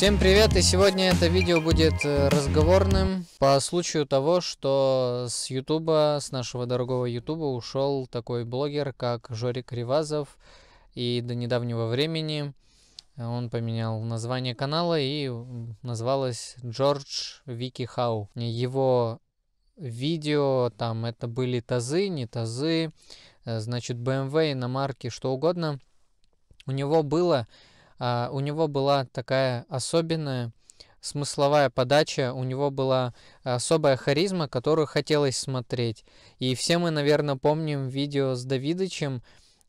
Всем привет, и сегодня это видео будет э, разговорным по случаю того, что с ютуба, с нашего дорогого ютуба ушел такой блогер, как Жорик Ривазов, и до недавнего времени он поменял название канала и назвалось Джордж Вики Хау. Его видео, там это были тазы, не тазы, э, значит BMW, эм иномарки, что угодно. У него было а, у него была такая особенная смысловая подача, у него была особая харизма, которую хотелось смотреть. И все мы, наверное, помним видео с Давидычем,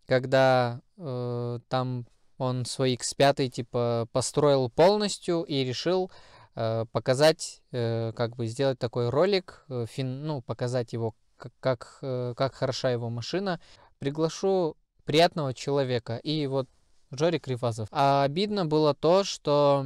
когда э, там он свой X5 типа построил полностью и решил э, показать, э, как бы сделать такой ролик, э, фин, ну, показать его, как, как, э, как хороша его машина. Приглашу приятного человека. И вот Жорик Ривазов. А обидно было то, что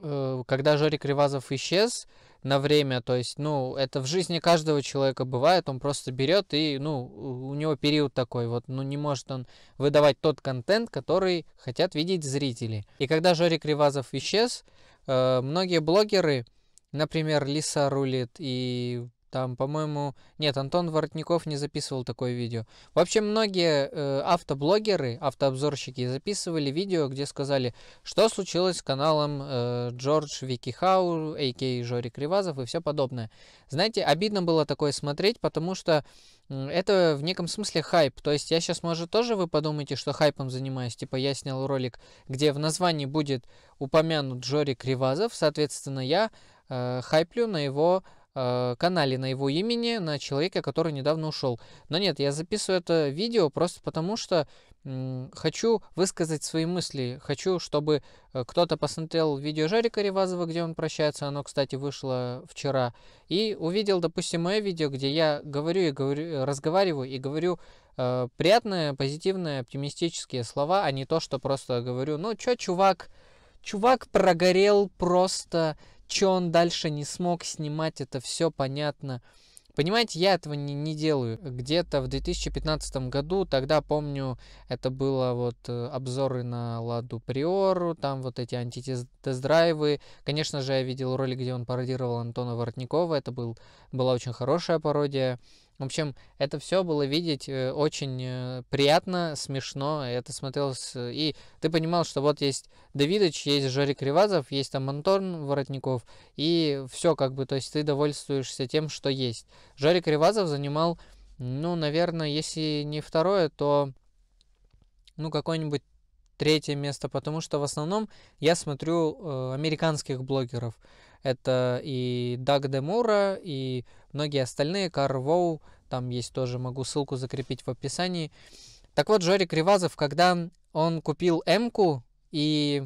э, когда Жорик Ривазов исчез на время, то есть, ну, это в жизни каждого человека бывает, он просто берет и, ну, у него период такой, вот, ну, не может он выдавать тот контент, который хотят видеть зрители. И когда Жорик Ривазов исчез, э, многие блогеры, например, Лиса Рулит и там, по-моему, нет, Антон Воротников не записывал такое видео. Вообще, многие э, автоблогеры, автообзорщики записывали видео, где сказали, что случилось с каналом э, Джордж Викихау, а.к.а. Жори Кривазов и все подобное. Знаете, обидно было такое смотреть, потому что это в неком смысле хайп. То есть я сейчас, может, тоже вы подумаете, что хайпом занимаюсь. Типа я снял ролик, где в названии будет упомянут Джори Кривазов. Соответственно, я э, хайплю на его Э, канале на его имени, на человека, который недавно ушел. Но нет, я записываю это видео просто потому, что хочу высказать свои мысли. Хочу, чтобы э, кто-то посмотрел видео Жарика Ревазова, где он прощается, оно, кстати, вышло вчера, и увидел, допустим, мое видео, где я говорю и говорю, разговариваю и говорю э, приятные, позитивные, оптимистические слова, а не то, что просто говорю, ну чё, чувак, чувак прогорел просто что он дальше не смог снимать, это все понятно. Понимаете, я этого не, не делаю. Где-то в 2015 году, тогда помню, это было вот э, обзоры на Ладу Приору, там вот эти антитест-драйвы. Конечно же, я видел ролик, где он пародировал Антона Воротникова, это был, была очень хорошая пародия. В общем, это все было видеть э, очень э, приятно, смешно. Это смотрелось... Э, и ты понимал, что вот есть Давидыч, есть Жорик Ревазов, есть там Антон Воротников. И все как бы, то есть ты довольствуешься тем, что есть. Жорик Ревазов занимал, ну, наверное, если не второе, то, ну, какой-нибудь третье место, потому что в основном я смотрю э, американских блогеров. Это и Даг Демура, и многие остальные, Карвоу, там есть тоже, могу ссылку закрепить в описании. Так вот, Жорик Ревазов, когда он купил м и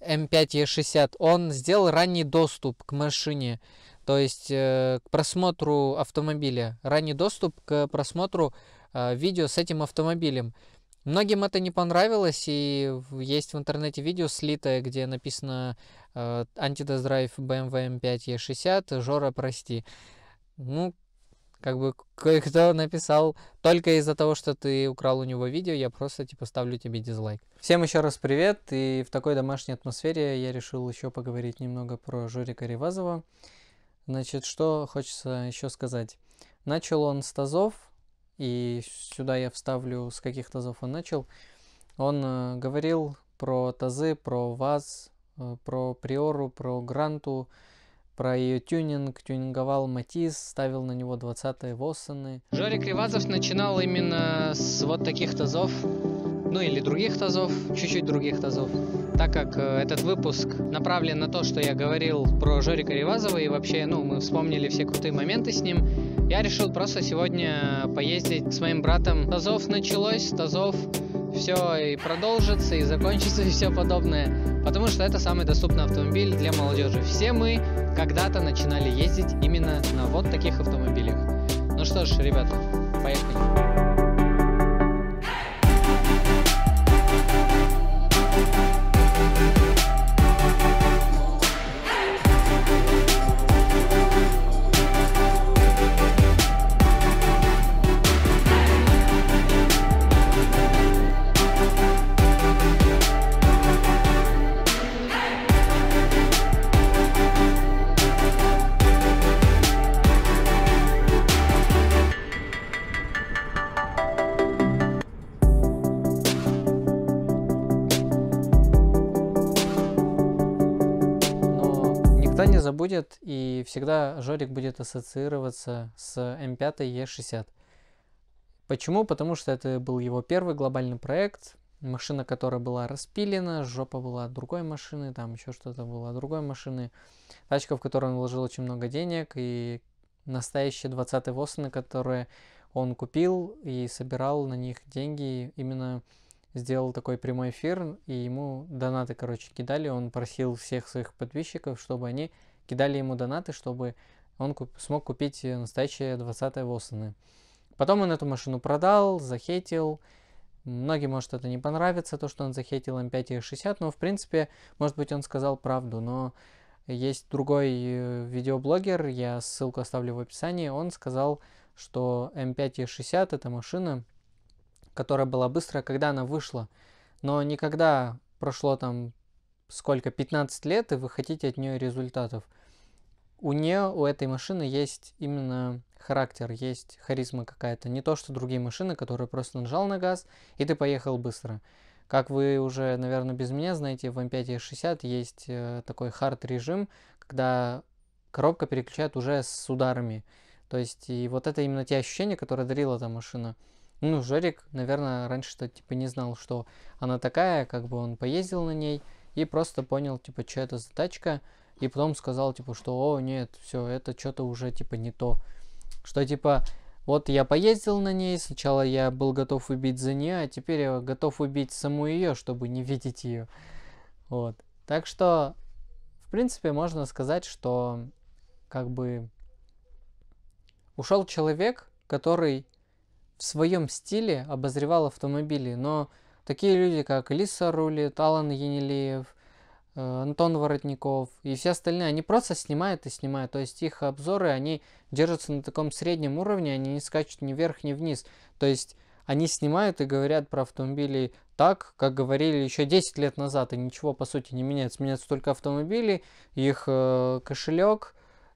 М5Е60, он сделал ранний доступ к машине, то есть э, к просмотру автомобиля, ранний доступ к просмотру э, видео с этим автомобилем. Многим это не понравилось, и есть в интернете видео слитое, где написано э, «Антидоздрайв BMW M5E60, Жора, прости». Ну, как бы кое-кто написал, только из-за того, что ты украл у него видео, я просто типа ставлю тебе дизлайк. Всем еще раз привет, и в такой домашней атмосфере я решил еще поговорить немного про Жорика Ревазова. Значит, что хочется еще сказать. Начал он с тазов, и сюда я вставлю, с каких тазов он начал. Он э, говорил про тазы, про ВАЗ, э, про Приору, про Гранту, про ее тюнинг, тюнинговал Матис, ставил на него 20-е Воссены. Жорик Ревазов начинал именно с вот таких тазов, ну или других тазов, чуть-чуть других тазов. Так как э, этот выпуск направлен на то, что я говорил про Жорика Ревазова и вообще, ну, мы вспомнили все крутые моменты с ним, я решил просто сегодня поездить с моим братом. Тазов началось, тазов все и продолжится, и закончится, и все подобное, потому что это самый доступный автомобиль для молодежи. Все мы когда-то начинали ездить именно на вот таких автомобилях. Ну что ж, ребята, поехали. не забудет, и всегда жорик будет ассоциироваться с м 5 Е 60 Почему? Потому что это был его первый глобальный проект, машина, которая была распилена, жопа была другой машины, там еще что-то было другой машины, тачка, в которую он вложил очень много денег, и настоящие 20-е Восаны, которые он купил и собирал на них деньги именно сделал такой прямой эфир, и ему донаты, короче, кидали. Он просил всех своих подписчиков, чтобы они кидали ему донаты, чтобы он куп смог купить настоящие 20-е Воссоны. Потом он эту машину продал, захейтил. Многим может это не понравится, то, что он захейтил М5 и 60, но в принципе, может быть, он сказал правду, но есть другой э, видеоблогер, я ссылку оставлю в описании, он сказал, что М5 и 60 это машина которая была быстрая, когда она вышла. Но никогда прошло там сколько, 15 лет, и вы хотите от нее результатов. У нее, у этой машины есть именно характер, есть харизма какая-то. Не то, что другие машины, которые просто нажал на газ, и ты поехал быстро. Как вы уже, наверное, без меня знаете, в М5 и 60 есть э, такой хард режим, когда коробка переключает уже с ударами. То есть, и вот это именно те ощущения, которые дарила эта машина. Ну, Жорик, наверное, раньше-то, типа, не знал, что она такая, как бы он поездил на ней и просто понял, типа, что это за тачка, и потом сказал, типа, что, о, нет, все, это что-то уже, типа, не то. Что, типа, вот я поездил на ней, сначала я был готов убить за нее, а теперь я готов убить саму ее, чтобы не видеть ее. Вот. Так что, в принципе, можно сказать, что, как бы, ушел человек, который в своем стиле обозревал автомобили, но такие люди, как Лиса Рулит, Алан Енилеев, э, Антон Воротников и все остальные, они просто снимают и снимают. То есть их обзоры, они держатся на таком среднем уровне, они не скачут ни вверх, ни вниз. То есть они снимают и говорят про автомобили так, как говорили еще 10 лет назад, и ничего по сути не меняется. Меняются только автомобили, их э, кошелек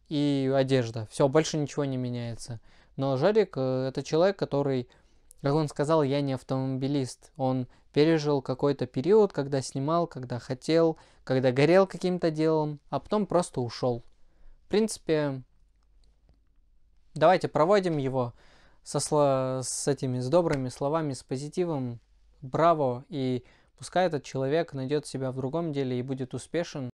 и одежда. Все, больше ничего не меняется. Но Жарик э, это человек, который, как он сказал, я не автомобилист. Он пережил какой-то период, когда снимал, когда хотел, когда горел каким-то делом, а потом просто ушел. В принципе, давайте проводим его со сло... с этими с добрыми словами, с позитивом. Браво! И пускай этот человек найдет себя в другом деле и будет успешен.